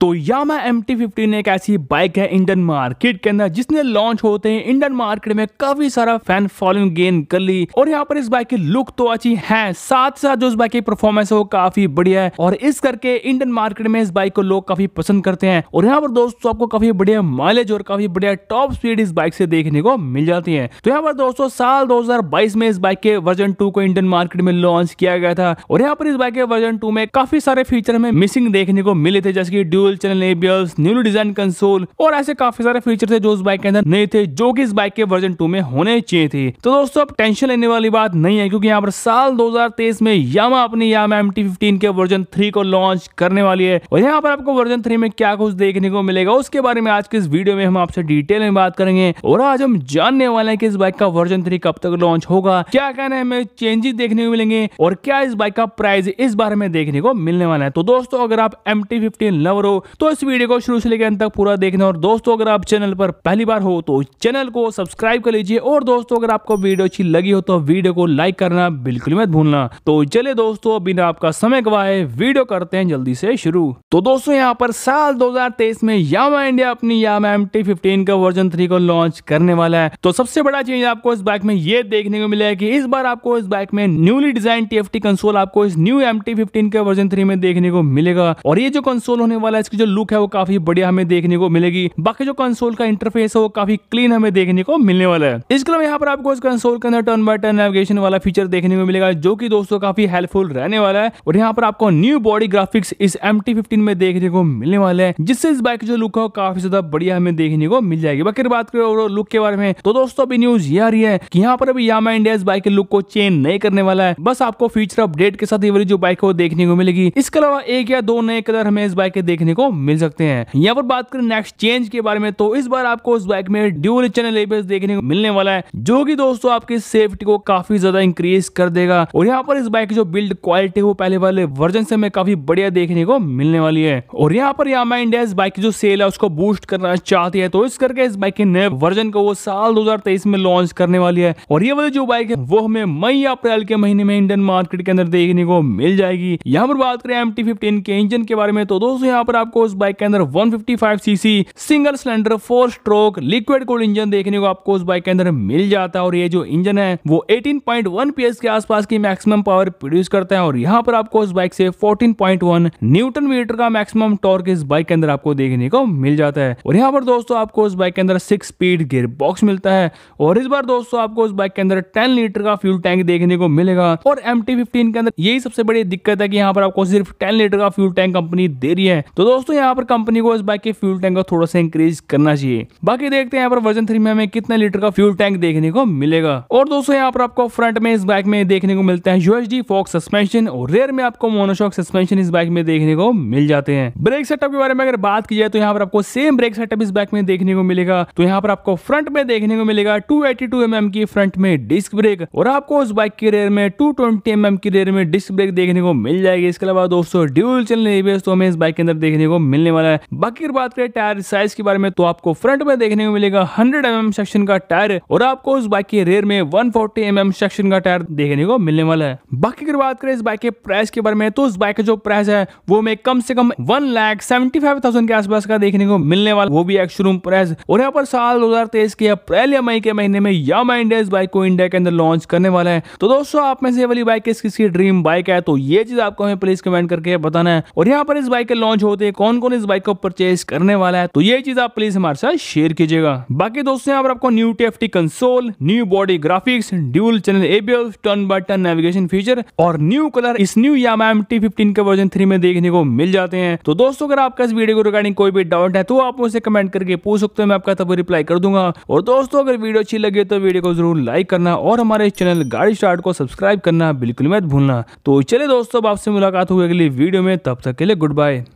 तो यामा M T fifteen एक ऐसी बाइक है इंडियन मार्केट के अंदर जिसने लॉन्च होते हैं इंडियन मार्केट में काफी सारा फैन फॉलोइंग गेन कर ली और यहाँ पर इस बाइक की लुक तो अच्छी है साथ साथ जो इस बाइक की परफॉर्मेंस है वो काफी बढ़िया है और इस करके इंडियन मार्केट में इस बाइक को लोग काफी पसंद करते हैं और यहाँ पर दोस्तों आपको काफी बढ़िया माइलेज और काफी बढ़िया टॉप स्पीड इस बाइक से देखने को मिल जाती है तो यहाँ पर दोस्तों साल दो में इस बाइक के वर्जन टू को इंडियन मार्केट में लॉन्च किया गया था और यहाँ पर इस बाइक के वर्जन टू में काफी सारे फीचर में मिसिंग देखने को मिले थे जैसे की dual fuel channel ABS new design console और ऐसे काफी सारे फीचर थे जो उस बाइक के अंदर नहीं थे जो कि इस बाइक के वर्जन टू में होने चाहिए थे तो दोस्तों अब टेंशन लेने वाली बात नहीं है क्योंकि यहाँ पर साल दो में यामा अपनी यामा एम के वर्जन थ्री को लॉन्च करने वाली है और यहाँ पर आपको वर्जन थ्री में क्या कुछ देखने को मिलेगा उसके बारे में आज के इस वीडियो में हम आपसे डिटेल में बात करेंगे और आज हम जानने वाले हैं कि इस बाइक का वर्जन थ्री कब तक लॉन्च होगा क्या कहना है हमें चेंजेस देखने को मिलेंगे और क्या इस बाइक का प्राइस इस बारे में देखने को मिलने वाला है तो दोस्तों अगर आप एम टी फिफ्टीन लवर हो तो इस वीडियो को शुरू से लेकर अंत तक पूरा देखना और दोस्तों अगर आप चैनल पर पहली बार हो तो चैनल को सब्सक्राइब कर लीजिए और दोस्तों अगर आपको वीडियो अच्छी लगी हो तो वीडियो को लाइक करना बिल्कुल मत भूलना तो चले दोस्तों बिना आपका समय गवाए वीडियो करते हैं जल्दी से शुरू तो दोस्तों यहाँ पर साल दो में यामा इंडिया अपनी यामा एम टी का वर्जन थ्री को लॉन्च करने वाला है तो सबसे बड़ा चीज आपको इस बाइक में ये देखने को मिला है की इस बार आपको इस बाइक में न्यूली डिजाइन टी कंसोल आपको इस न्यू एम के वर्जन थ्री में देखने को मिलेगा और ये जो कंसोल होने वाला है इसकी जो लुक है वो काफी बढ़िया हमें देखने को मिलेगी बाकी जो कंसोल का इंटरफेस है वो काफी क्लीन हमें देखने को मिलने वाला है इसके अलावा यहाँ पर आपको इस कंसोल के अंदर टर्न बाय टर्न नेविगेशन वाला फीचर देखने को मिलेगा जो की दोस्तों काफी हेल्पफुल रहने वाला है और यहाँ पर आपको न्यू बॉडी ग्राफिक्स इस एम में देखने को मिलने वाले हैं जिससे इस बाइक की जो लुक है वो काफी ज्यादा बढ़िया हमें देखने को मिल जाएगी बाकी बात करें लुक के बारे में तो दोस्तों अभी न्यूज ये आ रही है कि यहाँ पर अभी यामा इंडिया इस बाइक के लुक को चेंज नहीं करने वाला है बस आपको फीचर अपडेट के साथ ये वाली जो बाइक है वो देखने को मिलेगी इसके अलावा एक या दो नए कलर हमें इस बाइक के देखने को मिल सकते हैं यहाँ पर बात करें नेक्स्ट चेंज के बारे में तो इस बार आपको उस बाइक में ड्यूल चैनल देखने को मिलने वाला है जो कि दोस्तों आपकी सेफ्टी को काफी ज्यादा इंक्रीज कर देगा और यहाँ पर इस बाइक की जो बिल्ड क्वालिटी वो पहले वाले वर्जन से हमें काफी बढ़िया देखने को मिलने वाली है और यहाँ पर यामा इंडिया इस बाइक की जो सेल है उसको बूस्ट करना चाहती है तो इस करके इस बाइक के नए वर्जन को वो साल दो में लॉन्च करने वाली है और ये वाली जो बाइक है वो हमें मई अप्रैल के महीने में इंडियन मार्केट के अंदर देखने को मिल जाएगी यहाँ पर बात करें एम के इंजन के बारे में तो दोस्तों यहाँ पर आप आपको उस बाइक के अंदर 155 CC single cylinder four stroke liquid cooled engine देखने को आपको उस बाइक के अंदर मिल जाता है और ये जो इंजन है वो 18.1 पॉइंट के आसपास की मैक्सिमम पावर प्रोड्यूस करते हैं और यहाँ पर आपको उस बाइक से 14.1 न्यूटन मीटर का मैक्सिमम टॉर्क इस बाइक के अंदर आपको देखने को मिल जाता है और यहाँ पर दोस्तों आपको उस बाइक के अंदर सिक्स स्पीड गियर बॉक्स मिलता है और इस बार दोस्तों आपको उस बाइक के अंदर टेन लीटर का फ्यूल टैंक देखने को मिलेगा और एम के अंदर यही सबसे बड़ी दिक्कत है कि यहाँ पर आपको सिर्फ टेन लीटर का फ्यूल टैंक कंपनी दे रही है तो दोस्तों यहाँ पर कंपनी को इस बाइक के फ्यूल टैंक को थोड़ा सा इंक्रीज करना चाहिए बाकी देखते हैं यहाँ पर वर्जन थ्री में हमें कितने लीटर का फ्यूल टैंक देखने को मिलेगा और दोस्तों यहाँ पर आपको फ्रंट में इस बाइक में देखने को मिलता है यूएसडी फॉक्स सस्पेंशन और रेयर में आपको मोनोशॉक सस्पेंशन इस बाइक में देखने को मिल जाते हैं ब्रेक सेटअप के बारे में अगर बात की जाए तो यहाँ पर आपको सेम ब्रेक सेटअप इस बाइक में देखने को मिलेगा तो यहाँ पर आपको फ्रंट में देखने को मिलेगा टू एटी टू एम की फ्रंट में डिस्क ब्रेक और आपको उस बाइक के रेयर में टू ट्वेंटी एम की रेयर में डिस्क ब्रेक देखने को मिल जाएगी इसके अलावा दोस्तों ड्यूल चलने तो हमें इस बाइक के अंदर देखने देखने को मिलने वाला है बाकी अगर बात करें टायर साइज के बारे में तो आपको फ्रंट में देखने को मिलेगा हंड्रेड एम सेक्शन का टायर और आपको उस बाइक के रेयर में वन फोर्टी एम सेक्शन का टायर देखने को मिलने वाला है बाकी अगर बात करें इस बाइक के प्राइस के बारे में तो उस बाइक का जो प्राइस है वो मैं कम से कम one lakh seventy five thousand के आसपास का देखने को मिलने वाला वो भी एक शोरूम प्राइस और यहाँ पर साल दो हजार तेईस के अप्रैल या मई के महीने में या यामा इंडिया इस बाइक को इंडिया के अंदर लॉन्च करने वाला है तो दोस्तों आप में से वाली बाइक किस किसी ड्रीम बाइक है तो ये चीज आपको हमें प्लीज कमेंट करके बताना है और यहाँ पर इस बाइक के लॉन्च होते लिए कौन कौन इस बाइक को परचेज करने वाला है तो ये चीज आप प्लीज हमारे साथ शेयर कीजिएगा बाकी दोस्तों यहाँ पर आपको new T console new body graphics dual channel ABS turn by turn navigation feature और न्यू कलर इस new Yamaha M T fifteen के वर्जन थ्री में देखने को मिल जाते हैं तो दोस्तों अगर आपका इस वीडियो को रिगार्डिंग कोई भी डाउट है तो आप मुझसे कमेंट करके पूछ सकते हैं मैं आपका तब रिप्लाई कर दूंगा और दोस्तों अगर वीडियो अच्छी लगे तो वीडियो को जरूर लाइक करना और हमारे चैनल गाड़ी स्टार्ट को सब्सक्राइब करना बिल्कुल मत भूलना तो चले दोस्तों आपसे मुलाकात होगी अगली वीडियो में तब तक के लिए गुड बाय